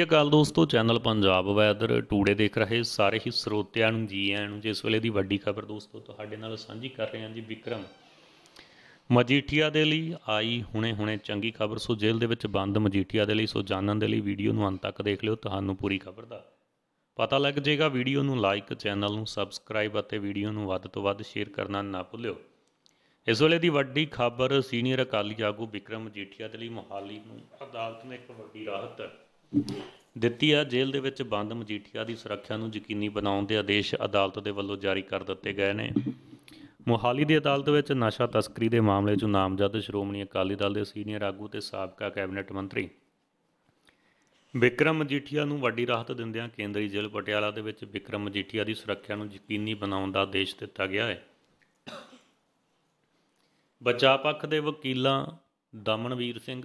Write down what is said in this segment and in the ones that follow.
ਸਤਿ ਅਕਾਲ ਦੋਸਤੋ channel Punjab weather today ਦੇਖ ਰਹੇ ਸਾਰੇ ਹੀ ਸਰੋਤਿਆਂ ਨੂੰ ਜੀ ਆਇਆਂ ਨੂੰ ਜਿਸ ਵੇਲੇ ਦੀ ਵੱਡੀ ਖਬਰ ਦੋਸਤੋ ਤੁਹਾਡੇ ਨਾਲ ਸਾਂਝੀ ਕਰ ਰਹੇ ਹਾਂ ਜੀ ਵਿਕਰਮ ਮਜੀਠੀਆ ਦੇ ਲਈ ਆਈ ਹੁਣੇ-ਹੁਣੇ ਚੰਗੀ ਖਬਰ ਸੋ ਜੇਲ੍ਹ ਦੇ ਵਿੱਚ ਬੰਦ ਮਜੀਠੀਆ ਦੇ ਲਈ ਸੋ ਜਾਣਨ ਦੇ ਲਈ ਵੀਡੀਓ ਨੂੰ ਅੰਤ ਤੱਕ ਦੇਖ ਲਿਓ ਤੁਹਾਨੂੰ ਪੂਰੀ ਖਬਰ ਦਾ ਪਤਾ ਲੱਗ ਜਾਏਗਾ ਵੀਡੀਓ ਨੂੰ ਲਾਈਕ ਚੈਨਲ ਨੂੰ ਸਬਸਕ੍ਰਾਈਬ ਅਤੇ ਵੀਡੀਓ ਨੂੰ ਵੱਧ ਤੋਂ ਵੱਧ ਸ਼ੇਅਰ ਕਰਨਾ ਨਾ ਭੁੱਲਿਓ ਇਸ ਵੇਲੇ ਦੀ ਵੱਡੀ ਖਬਰ ਸੀਨੀਅਰ ਅਕਾਲੀ ਆਗੂ ਵਿਕਰਮ ਮਜੀਠੀਆ ਦੇ ਲਈ ਮੋਹਾਲੀ ਨੂੰ ਅਦਾਲਤ ਨੇ ਇੱਕ ਵੱਡੀ ਰਾਹਤ ਦਿੱਤੀ ਆ ਜੇਲ੍ਹ ਦੇ ਵਿੱਚ ਬੰਦ ਮਜੀਠੀਆ ਦੀ ਸੁਰੱਖਿਆ ਨੂੰ ਯਕੀਨੀ ਬਣਾਉਣ ਦੇ ਆਦੇਸ਼ ਅਦਾਲਤ ਦੇ ਵੱਲੋਂ ਜਾਰੀ ਕਰ ਦਿੱਤੇ ਗਏ ਨੇ ਮੋਹਾਲੀ ਦੀ ਅਦਾਲਤ ਵਿੱਚ ਨਸ਼ਾ ਤਸਕਰੀ ਦੇ ਮਾਮਲੇ 'ਚ ਨਾਮਜ਼ਦ ਸ਼੍ਰੋਮਣੀ ਅਕਾਲੀ ਦਲ ਦੇ ਸੀਨੀਅਰ ਆਗੂ ਤੇ ਸਾਬਕਾ ਕੈਬਨਿਟ ਮੰਤਰੀ ਵਿਕਰਮ ਮਜੀਠੀਆ ਨੂੰ ਵੱਡੀ ਰਾਹਤ ਦਿੰਦਿਆਂ ਕੇਂਦਰੀ ਜੇਲ੍ਹ ਪਟਿਆਲਾ ਦੇ ਵਿੱਚ ਵਿਕਰਮ ਮਜੀਠੀਆ ਦੀ ਸੁਰੱਖਿਆ ਨੂੰ ਯਕੀਨੀ ਬਣਾਉਣ ਦਾ ਆਦੇਸ਼ ਦਿੱਤਾ ਗਿਆ ਹੈ ਬਚਾਅ ਪੱਖ ਦੇ ਵਕੀਲਾਂ ਦਮਨਵੀਰ ਸਿੰਘ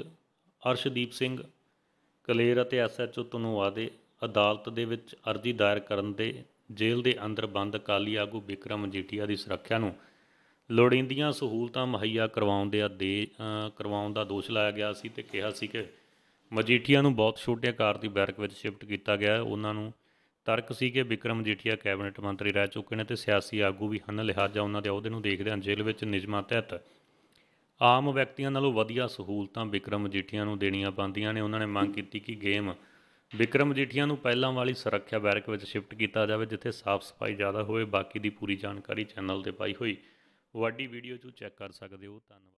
ਅਰਸ਼ਦੀਪ ਸਿੰਘ ਕਲੇਰ ਅਤੇ ਐਸਐਚਓ ਧਨੋਆ ਦੇ ਅਦਾਲਤ ਦੇ ਵਿੱਚ ਅਰਜ਼ੀ ਦਾਇਰ ਕਰਨ ਦੇ ਜੇਲ੍ਹ ਦੇ ਅੰਦਰ ਬੰਦ ਕਾਲੀ ਆਗੂ ਵਿਕਰਮ ਜੀਟੀਆ ਦੀ ਸੁਰੱਖਿਆ ਨੂੰ ਲੋੜੀਂਦੀਆਂ ਸਹੂਲਤਾਂ ਮੁਹੱਈਆ ਕਰਵਾਉਣ ਦੇ ਆਦੇ ਕਰਵਾਉਣ ਦਾ ਦੋਸ਼ ਲਾਇਆ ਗਿਆ ਸੀ ਤੇ ਕਿਹਾ ਸੀ ਕਿ ਮਜੀਠੀਆ ਨੂੰ ਬਹੁਤ ਛੋਟੇ ਆਕਾਰ ਦੀ ਬੈਰਕ ਵਿੱਚ ਸ਼ਿਫਟ ਕੀਤਾ ਗਿਆ ਉਹਨਾਂ ਨੂੰ ਤਰਕ ਸੀ ਕਿ ਵਿਕਰਮ ਜੀਟੀਆ ਕੈਬਨਿਟ ਮੰਤਰੀ ਰਹਿ ਚੁੱਕੇ ਨੇ ਤੇ ਸਿਆਸੀ ਆਗੂ ਵੀ ਹਨ ਲਿਹਾਜ਼ਾ ਉਹਨਾਂ ਦੇ ਅਹੁਦੇ ਨੂੰ ਦੇਖਦੇ ਹਨ ਜੇਲ੍ਹ ਵਿੱਚ ਨਿਯਮਾਂ ਤਹਿਤ ਆਮ ਵਿਅਕਤੀਆਂ ਨਾਲੋਂ ਵਧੀਆ ਸਹੂਲਤਾਂ ਵਿਕਰਮ ਜੀਠੀਆਂ ਨੂੰ ਦੇਣੀਆਂ ਪੈਂਦੀਆਂ ਨੇ ਉਹਨਾਂ ਨੇ ਮੰਗ ਕੀਤੀ ਕਿ ਗੇਮ ਵਿਕਰਮ ਜੀਠੀਆਂ ਨੂੰ ਪਹਿਲਾਂ ਵਾਲੀ ਸੁਰੱਖਿਆ ਬੈਰਕ ਵਿੱਚ ਸ਼ਿਫਟ ਕੀਤਾ ਜਾਵੇ ਜਿੱਥੇ ਸਾਫ਼ ਸਫਾਈ ਜ਼ਿਆਦਾ ਹੋਵੇ ਬਾਕੀ ਦੀ ਪੂਰੀ ਜਾਣਕਾਰੀ ਚੈਨਲ ਤੇ ਪਾਈ ਹੋਈ ਵਾਡੀ ਵੀਡੀਓ 'ਚੋਂ ਚੈੱਕ ਕਰ ਸਕਦੇ ਹੋ ਧੰਨਵਾਦ